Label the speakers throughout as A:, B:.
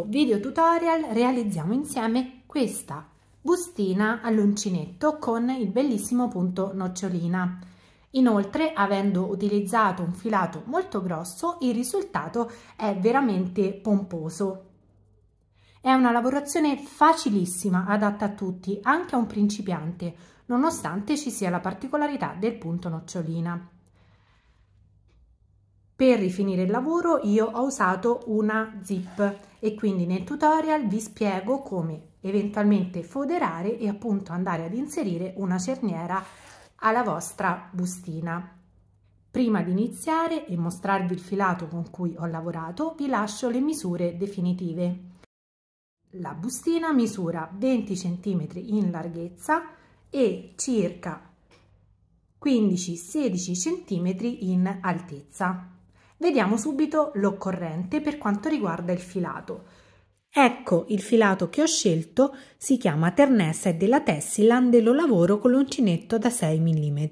A: questo video tutorial realizziamo insieme questa bustina all'uncinetto con il bellissimo punto nocciolina. Inoltre, avendo utilizzato un filato molto grosso, il risultato è veramente pomposo. È una lavorazione facilissima, adatta a tutti, anche a un principiante, nonostante ci sia la particolarità del punto nocciolina. Per rifinire il lavoro io ho usato una zip e quindi nel tutorial vi spiego come eventualmente foderare e appunto andare ad inserire una cerniera alla vostra bustina. Prima di iniziare e mostrarvi il filato con cui ho lavorato vi lascio le misure definitive. La bustina misura 20 cm in larghezza e circa 15-16 cm in altezza. Vediamo subito l'occorrente per quanto riguarda il filato. Ecco il filato che ho scelto, si chiama Ternessa e della Tessiland e lo lavoro con l'uncinetto da 6 mm.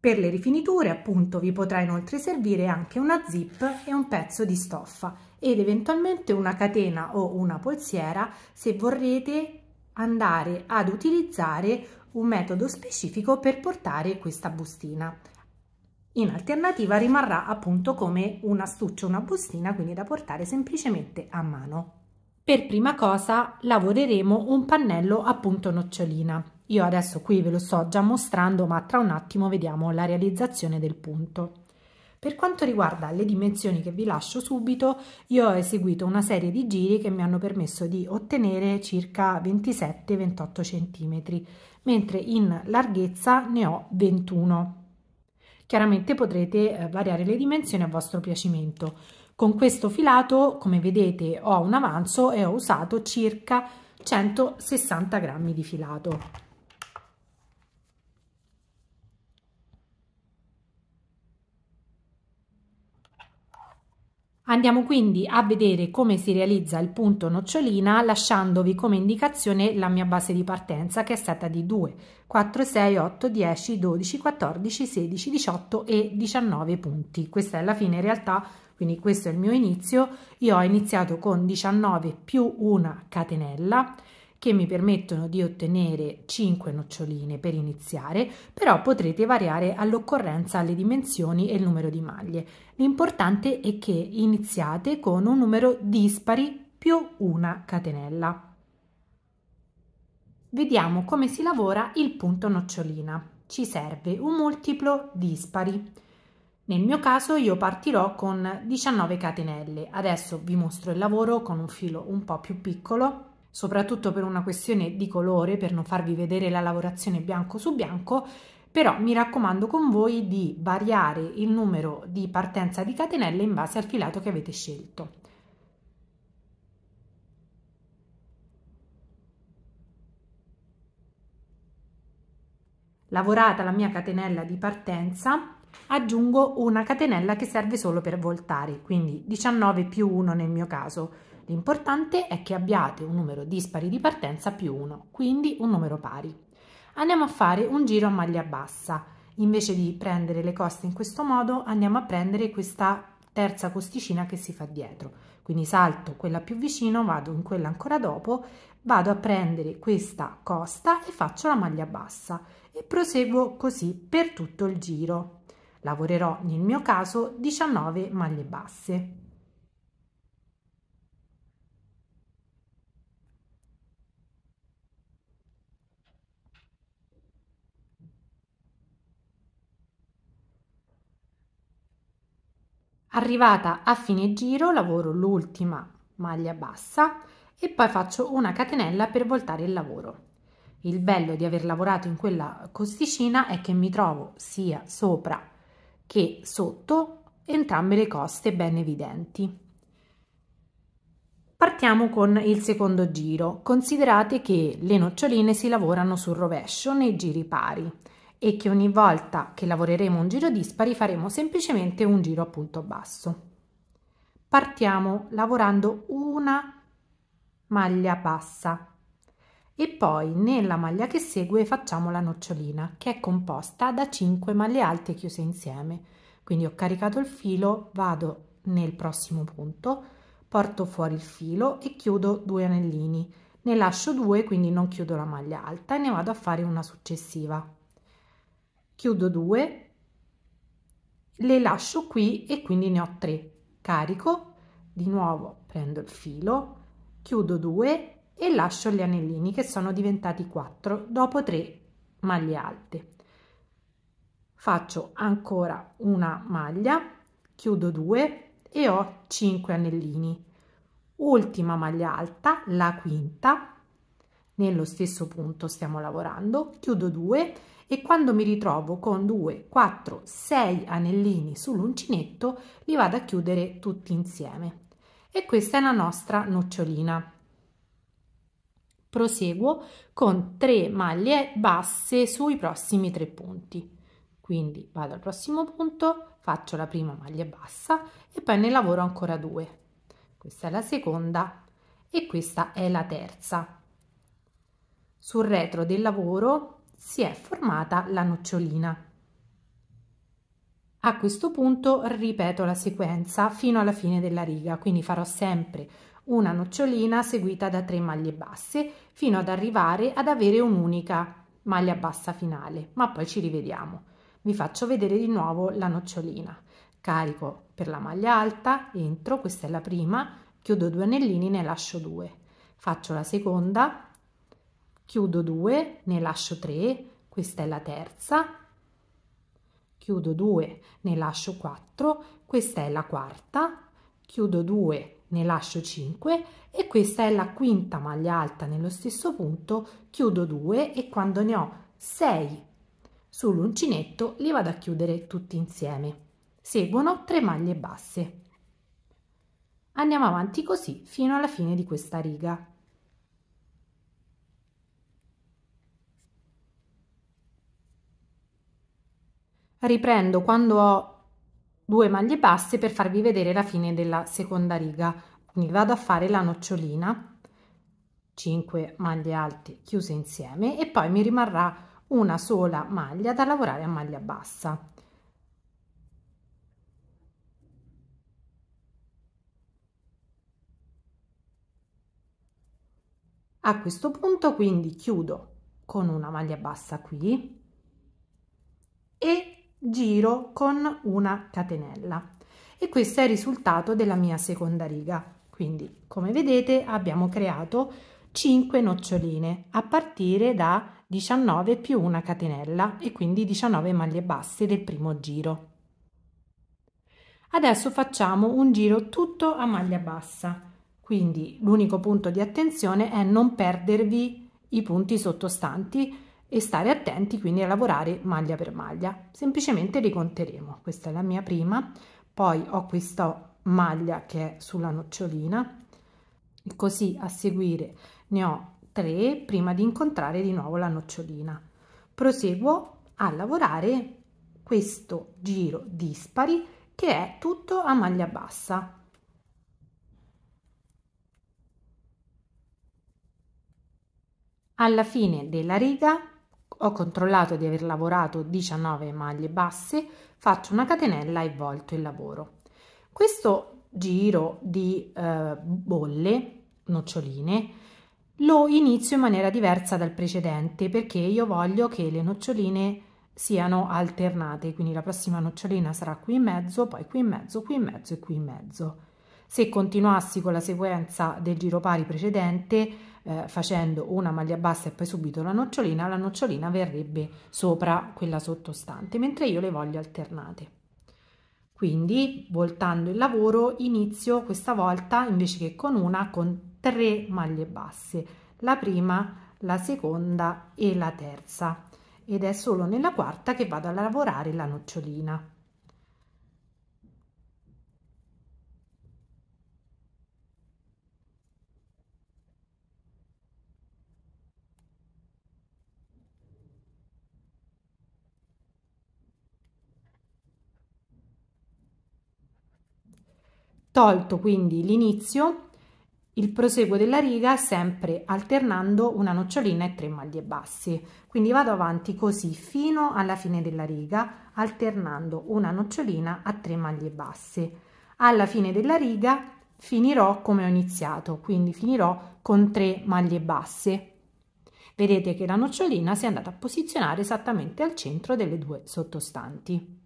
A: Per le rifiniture appunto vi potrà inoltre servire anche una zip e un pezzo di stoffa ed eventualmente una catena o una polsiera se vorrete andare ad utilizzare un metodo specifico per portare questa bustina. In alternativa rimarrà appunto come un astuccio, una bustina, quindi da portare semplicemente a mano. Per prima cosa lavoreremo un pannello appunto nocciolina. Io adesso qui ve lo sto già mostrando, ma tra un attimo vediamo la realizzazione del punto. Per quanto riguarda le dimensioni che vi lascio subito, io ho eseguito una serie di giri che mi hanno permesso di ottenere circa 27-28 cm, mentre in larghezza ne ho 21 Chiaramente potrete eh, variare le dimensioni a vostro piacimento. Con questo filato, come vedete, ho un avanzo e ho usato circa 160 grammi di filato. Andiamo quindi a vedere come si realizza il punto nocciolina lasciandovi come indicazione la mia base di partenza che è stata di 2, 4, 6, 8, 10, 12, 14, 16, 18 e 19 punti. Questa è la fine in realtà, quindi questo è il mio inizio. Io ho iniziato con 19 più una catenella che mi permettono di ottenere 5 noccioline per iniziare, però potrete variare all'occorrenza le dimensioni e il numero di maglie. L'importante è che iniziate con un numero dispari più una catenella. Vediamo come si lavora il punto nocciolina. Ci serve un multiplo dispari. Nel mio caso io partirò con 19 catenelle. Adesso vi mostro il lavoro con un filo un po' più piccolo soprattutto per una questione di colore, per non farvi vedere la lavorazione bianco su bianco, però mi raccomando con voi di variare il numero di partenza di catenelle in base al filato che avete scelto. Lavorata la mia catenella di partenza, aggiungo una catenella che serve solo per voltare, quindi 19 più 1 nel mio caso. L'importante è che abbiate un numero dispari di partenza più 1, quindi un numero pari. Andiamo a fare un giro a maglia bassa. Invece di prendere le coste in questo modo, andiamo a prendere questa terza costicina che si fa dietro. Quindi salto quella più vicino, vado in quella ancora dopo, vado a prendere questa costa e faccio la maglia bassa e proseguo così per tutto il giro. Lavorerò nel mio caso 19 maglie basse. Arrivata a fine giro lavoro l'ultima maglia bassa e poi faccio una catenella per voltare il lavoro. Il bello di aver lavorato in quella costicina è che mi trovo sia sopra che sotto entrambe le coste ben evidenti. Partiamo con il secondo giro. Considerate che le noccioline si lavorano sul rovescio nei giri pari e che ogni volta che lavoreremo un giro dispari faremo semplicemente un giro a punto basso. Partiamo lavorando una maglia bassa e poi nella maglia che segue facciamo la nocciolina che è composta da 5 maglie alte chiuse insieme quindi ho caricato il filo vado nel prossimo punto porto fuori il filo e chiudo due anellini ne lascio due quindi non chiudo la maglia alta e ne vado a fare una successiva chiudo due le lascio qui e quindi ne ho tre carico di nuovo prendo il filo chiudo due e lascio gli anellini che sono diventati 4 dopo 3 maglie alte faccio ancora una maglia chiudo 2 e ho 5 anellini ultima maglia alta la quinta nello stesso punto stiamo lavorando chiudo 2 e quando mi ritrovo con 2 4 6 anellini sull'uncinetto li vado a chiudere tutti insieme e questa è la nostra nocciolina proseguo con 3 maglie basse sui prossimi tre punti quindi vado al prossimo punto faccio la prima maglia bassa e poi ne lavoro ancora due questa è la seconda e questa è la terza sul retro del lavoro si è formata la nocciolina a questo punto ripeto la sequenza fino alla fine della riga quindi farò sempre una nocciolina seguita da 3 maglie basse fino ad arrivare ad avere un'unica maglia bassa finale, ma poi ci rivediamo. Vi faccio vedere di nuovo la nocciolina. Carico per la maglia alta, entro, questa è la prima, chiudo due anellini, ne lascio due. Faccio la seconda, chiudo due, ne lascio tre, questa è la terza, chiudo 2 ne lascio 4 questa è la quarta, chiudo 2 ne lascio 5 e questa è la quinta maglia alta nello stesso punto chiudo 2 e quando ne ho 6 sull'uncinetto li vado a chiudere tutti insieme seguono 3 maglie basse andiamo avanti così fino alla fine di questa riga riprendo quando ho due maglie basse per farvi vedere la fine della seconda riga quindi vado a fare la nocciolina 5 maglie alte chiuse insieme e poi mi rimarrà una sola maglia da lavorare a maglia bassa a questo punto quindi chiudo con una maglia bassa qui e giro con una catenella e questo è il risultato della mia seconda riga quindi come vedete abbiamo creato 5 noccioline a partire da 19 più una catenella e quindi 19 maglie basse del primo giro adesso facciamo un giro tutto a maglia bassa quindi l'unico punto di attenzione è non perdervi i punti sottostanti e stare attenti quindi a lavorare maglia per maglia semplicemente riconteremo questa è la mia prima poi ho questa maglia che è sulla nocciolina così a seguire ne ho tre prima di incontrare di nuovo la nocciolina proseguo a lavorare questo giro dispari che è tutto a maglia bassa alla fine della riga ho controllato di aver lavorato 19 maglie basse, faccio una catenella e volto il lavoro. Questo giro di eh, bolle, noccioline, lo inizio in maniera diversa dal precedente perché io voglio che le noccioline siano alternate, quindi la prossima nocciolina sarà qui in mezzo, poi qui in mezzo, qui in mezzo e qui in mezzo. Se continuassi con la sequenza del giro pari precedente, eh, facendo una maglia bassa e poi subito la nocciolina, la nocciolina verrebbe sopra quella sottostante, mentre io le voglio alternate. Quindi, voltando il lavoro, inizio questa volta invece che con una, con tre maglie basse, la prima, la seconda e la terza ed è solo nella quarta che vado a lavorare la nocciolina. Tolto quindi l'inizio, il proseguo della riga sempre alternando una nocciolina e tre maglie bassi. Quindi vado avanti così fino alla fine della riga alternando una nocciolina a tre maglie basse. Alla fine della riga finirò come ho iniziato, quindi finirò con tre maglie basse. Vedete che la nocciolina si è andata a posizionare esattamente al centro delle due sottostanti.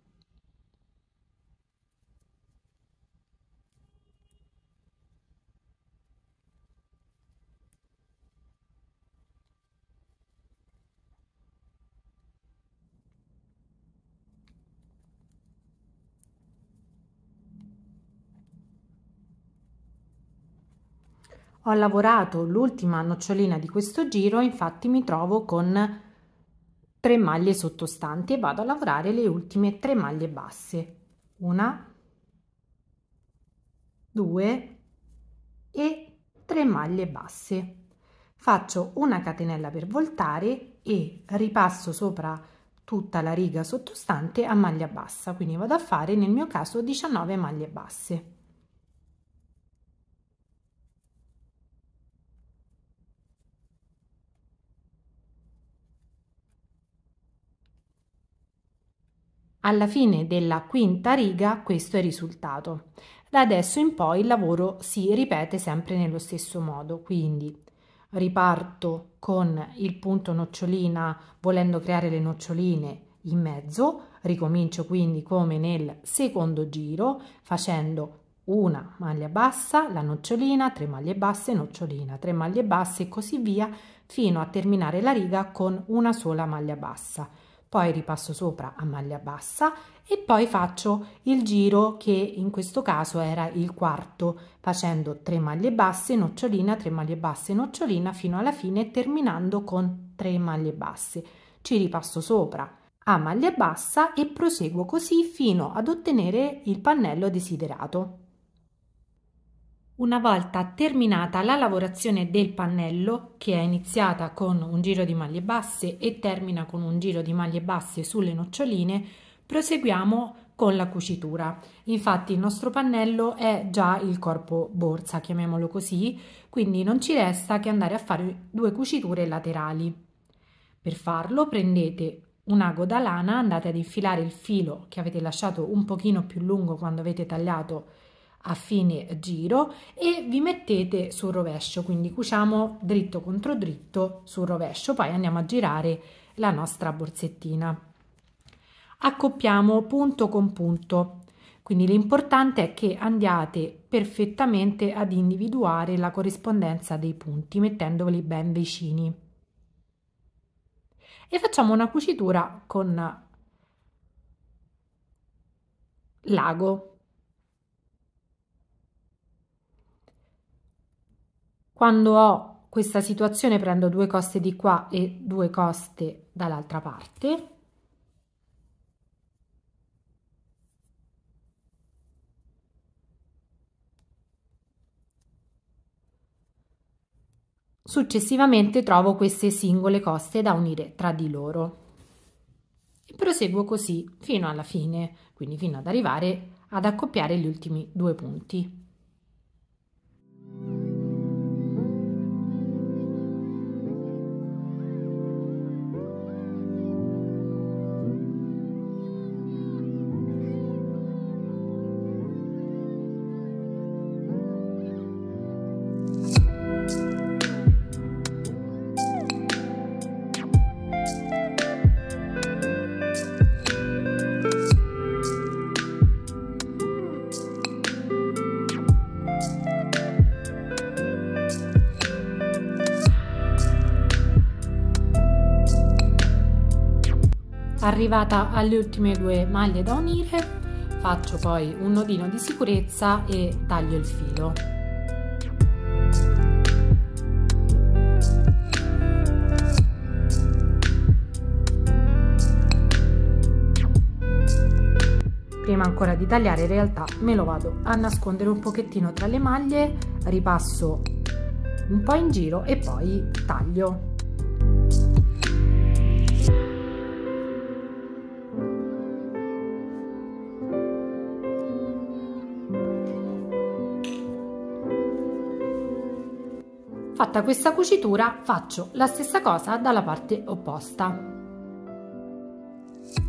A: Ho lavorato l'ultima nocciolina di questo giro, infatti mi trovo con tre maglie sottostanti e vado a lavorare le ultime tre maglie basse. Una, due e tre maglie basse. Faccio una catenella per voltare e ripasso sopra tutta la riga sottostante a maglia bassa, quindi vado a fare nel mio caso 19 maglie basse. Alla fine della quinta riga questo è il risultato. Da adesso in poi il lavoro si ripete sempre nello stesso modo, quindi riparto con il punto nocciolina volendo creare le noccioline in mezzo, ricomincio quindi come nel secondo giro facendo una maglia bassa, la nocciolina, 3 maglie basse, nocciolina, 3 maglie basse e così via fino a terminare la riga con una sola maglia bassa poi ripasso sopra a maglia bassa e poi faccio il giro che in questo caso era il quarto facendo 3 maglie basse nocciolina 3 maglie basse nocciolina fino alla fine terminando con 3 maglie basse ci ripasso sopra a maglia bassa e proseguo così fino ad ottenere il pannello desiderato una volta terminata la lavorazione del pannello, che è iniziata con un giro di maglie basse e termina con un giro di maglie basse sulle noccioline, proseguiamo con la cucitura. Infatti il nostro pannello è già il corpo borsa, chiamiamolo così, quindi non ci resta che andare a fare due cuciture laterali. Per farlo prendete un ago da lana, andate ad infilare il filo che avete lasciato un pochino più lungo quando avete tagliato a fine giro e vi mettete sul rovescio, quindi cuciamo dritto contro dritto sul rovescio, poi andiamo a girare la nostra borsettina. Accoppiamo punto con punto, quindi l'importante è che andiate perfettamente ad individuare la corrispondenza dei punti mettendoli ben vicini. E facciamo una cucitura con l'ago Quando ho questa situazione prendo due coste di qua e due coste dall'altra parte. Successivamente trovo queste singole coste da unire tra di loro. E proseguo così fino alla fine, quindi fino ad arrivare ad accoppiare gli ultimi due punti. Arrivata alle ultime due maglie da unire faccio poi un nodino di sicurezza e taglio il filo. Prima ancora di tagliare in realtà me lo vado a nascondere un pochettino tra le maglie, ripasso un po' in giro e poi taglio. Fatta questa cucitura faccio la stessa cosa dalla parte opposta.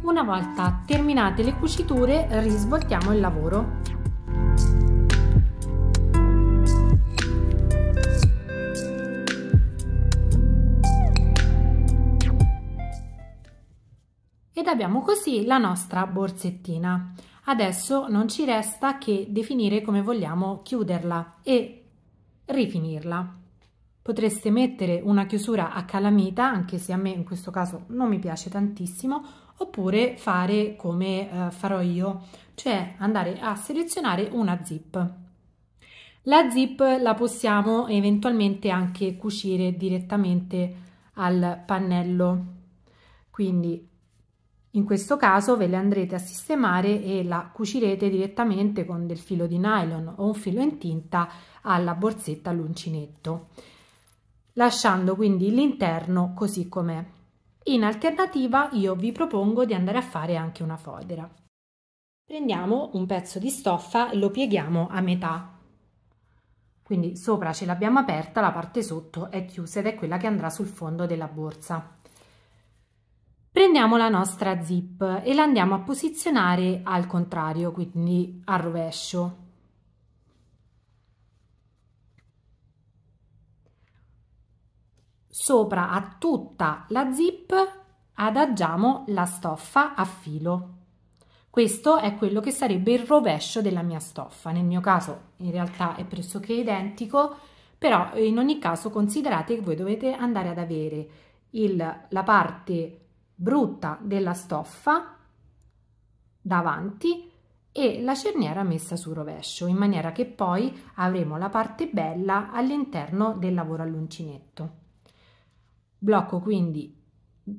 A: Una volta terminate le cuciture risvoltiamo il lavoro. Ed abbiamo così la nostra borsettina. Adesso non ci resta che definire come vogliamo chiuderla e rifinirla potreste mettere una chiusura a calamita, anche se a me in questo caso non mi piace tantissimo, oppure fare come eh, farò io, cioè andare a selezionare una zip. La zip la possiamo eventualmente anche cucire direttamente al pannello, quindi in questo caso ve le andrete a sistemare e la cucirete direttamente con del filo di nylon o un filo in tinta alla borsetta all'uncinetto lasciando quindi l'interno così com'è. In alternativa io vi propongo di andare a fare anche una fodera. Prendiamo un pezzo di stoffa e lo pieghiamo a metà. Quindi sopra ce l'abbiamo aperta, la parte sotto è chiusa ed è quella che andrà sul fondo della borsa. Prendiamo la nostra zip e la andiamo a posizionare al contrario, quindi al rovescio. Sopra a tutta la zip adagiamo la stoffa a filo. Questo è quello che sarebbe il rovescio della mia stoffa. Nel mio caso in realtà è pressoché identico, però in ogni caso considerate che voi dovete andare ad avere il, la parte brutta della stoffa davanti e la cerniera messa sul rovescio in maniera che poi avremo la parte bella all'interno del lavoro all'uncinetto blocco quindi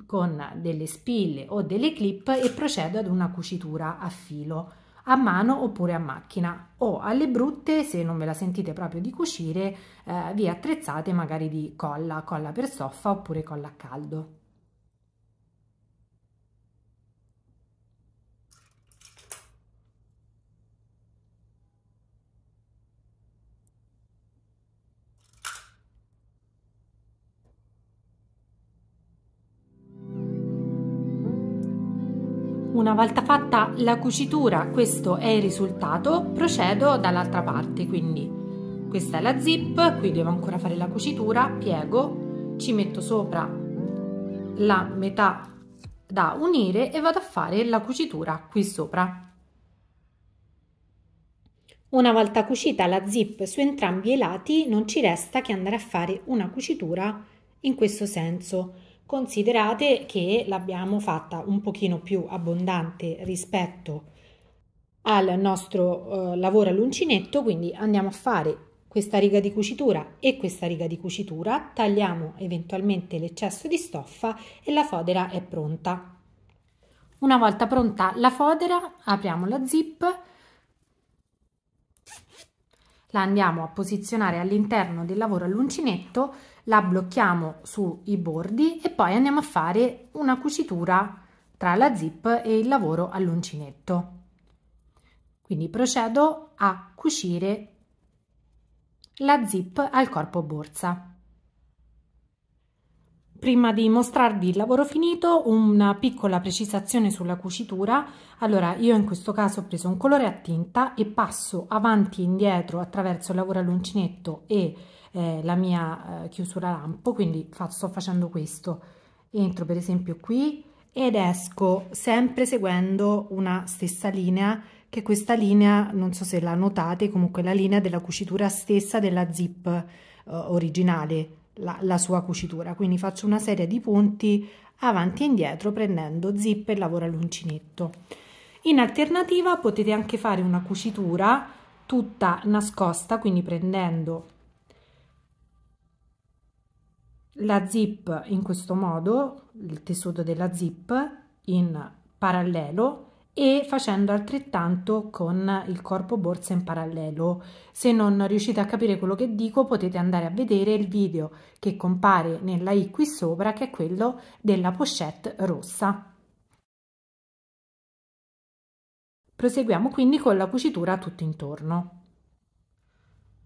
A: con delle spille o delle clip e procedo ad una cucitura a filo a mano oppure a macchina o alle brutte se non ve la sentite proprio di cucire eh, vi attrezzate magari di colla colla per soffa oppure colla a caldo Una volta fatta la cucitura, questo è il risultato, procedo dall'altra parte, quindi questa è la zip, qui devo ancora fare la cucitura, piego, ci metto sopra la metà da unire e vado a fare la cucitura qui sopra. Una volta cucita la zip su entrambi i lati non ci resta che andare a fare una cucitura in questo senso. Considerate che l'abbiamo fatta un pochino più abbondante rispetto al nostro eh, lavoro all'uncinetto, quindi andiamo a fare questa riga di cucitura e questa riga di cucitura, tagliamo eventualmente l'eccesso di stoffa e la fodera è pronta. Una volta pronta la fodera, apriamo la zip, la andiamo a posizionare all'interno del lavoro all'uncinetto la blocchiamo sui bordi e poi andiamo a fare una cucitura tra la zip e il lavoro all'uncinetto. Quindi procedo a cucire la zip al corpo borsa. Prima di mostrarvi il lavoro finito, una piccola precisazione sulla cucitura. Allora, io in questo caso ho preso un colore a tinta e passo avanti e indietro attraverso il lavoro all'uncinetto e eh, la mia eh, chiusura lampo quindi faccio, sto facendo questo entro per esempio qui ed esco sempre seguendo una stessa linea che questa linea non so se la notate comunque la linea della cucitura stessa della zip eh, originale la, la sua cucitura quindi faccio una serie di punti avanti e indietro prendendo zip e lavoro all'uncinetto in alternativa potete anche fare una cucitura tutta nascosta quindi prendendo la zip in questo modo, il tessuto della zip in parallelo e facendo altrettanto con il corpo borsa in parallelo. Se non riuscite a capire quello che dico potete andare a vedere il video che compare nella i qui sopra che è quello della pochette rossa. Proseguiamo quindi con la cucitura tutto intorno.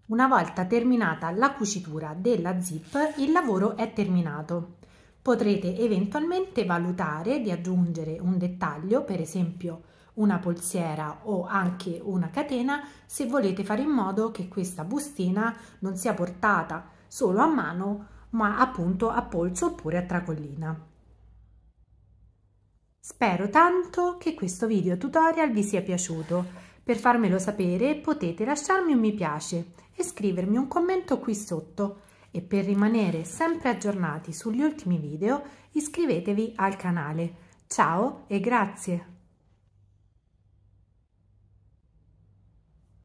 A: Una volta terminata la cucitura della zip, il lavoro è terminato. Potrete eventualmente valutare di aggiungere un dettaglio, per esempio una polsiera o anche una catena, se volete fare in modo che questa bustina non sia portata solo a mano, ma appunto a polso oppure a tracollina. Spero tanto che questo video tutorial vi sia piaciuto. Per farmelo sapere potete lasciarmi un mi piace e scrivermi un commento qui sotto e per rimanere sempre aggiornati sugli ultimi video iscrivetevi al canale. Ciao e grazie!